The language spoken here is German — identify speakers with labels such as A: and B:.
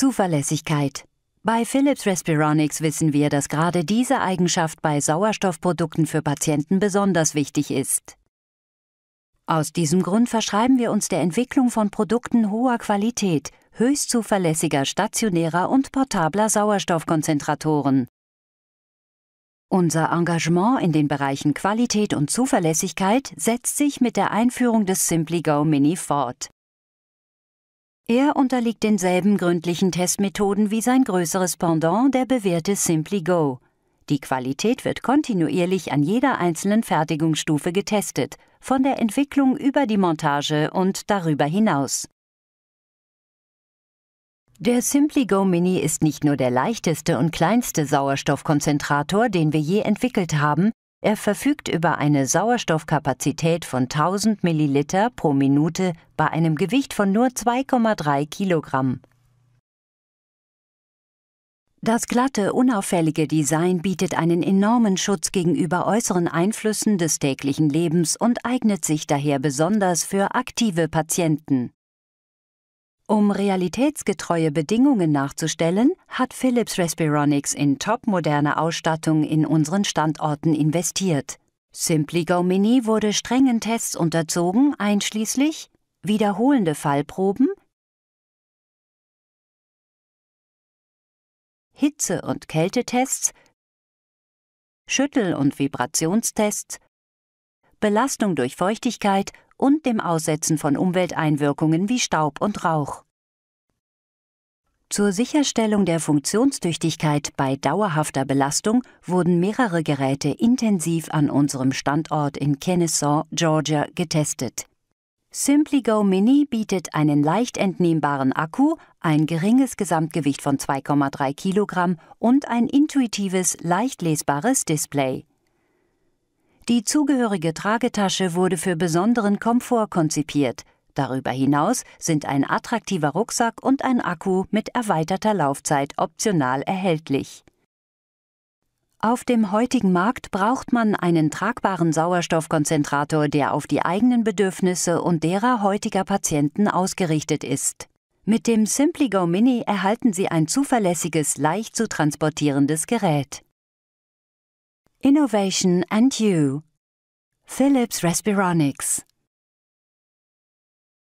A: Zuverlässigkeit. Bei Philips Respironics wissen wir, dass gerade diese Eigenschaft bei Sauerstoffprodukten für Patienten besonders wichtig ist. Aus diesem Grund verschreiben wir uns der Entwicklung von Produkten hoher Qualität, höchst zuverlässiger stationärer und portabler Sauerstoffkonzentratoren. Unser Engagement in den Bereichen Qualität und Zuverlässigkeit setzt sich mit der Einführung des SimpliGo Mini fort. Er unterliegt denselben gründlichen Testmethoden wie sein größeres Pendant, der bewährte Simply Go. Die Qualität wird kontinuierlich an jeder einzelnen Fertigungsstufe getestet, von der Entwicklung über die Montage und darüber hinaus. Der Simply Go Mini ist nicht nur der leichteste und kleinste Sauerstoffkonzentrator, den wir je entwickelt haben, er verfügt über eine Sauerstoffkapazität von 1000 Milliliter pro Minute bei einem Gewicht von nur 2,3 Kilogramm. Das glatte, unauffällige Design bietet einen enormen Schutz gegenüber äußeren Einflüssen des täglichen Lebens und eignet sich daher besonders für aktive Patienten. Um realitätsgetreue Bedingungen nachzustellen, hat Philips Respironics in topmoderne Ausstattung in unseren Standorten investiert. SimpliGo Mini wurde strengen Tests unterzogen, einschließlich wiederholende Fallproben, Hitze- und Kältetests, Schüttel- und Vibrationstests, Belastung durch Feuchtigkeit und dem Aussetzen von Umwelteinwirkungen wie Staub und Rauch. Zur Sicherstellung der Funktionstüchtigkeit bei dauerhafter Belastung wurden mehrere Geräte intensiv an unserem Standort in Kennesaw, Georgia, getestet. SimplyGo Mini bietet einen leicht entnehmbaren Akku, ein geringes Gesamtgewicht von 2,3 Kilogramm und ein intuitives, leicht lesbares Display. Die zugehörige Tragetasche wurde für besonderen Komfort konzipiert. Darüber hinaus sind ein attraktiver Rucksack und ein Akku mit erweiterter Laufzeit optional erhältlich. Auf dem heutigen Markt braucht man einen tragbaren Sauerstoffkonzentrator, der auf die eigenen Bedürfnisse und derer heutiger Patienten ausgerichtet ist. Mit dem SimpliGo Mini erhalten Sie ein zuverlässiges, leicht zu transportierendes Gerät. Innovation and You. Philips Respironics.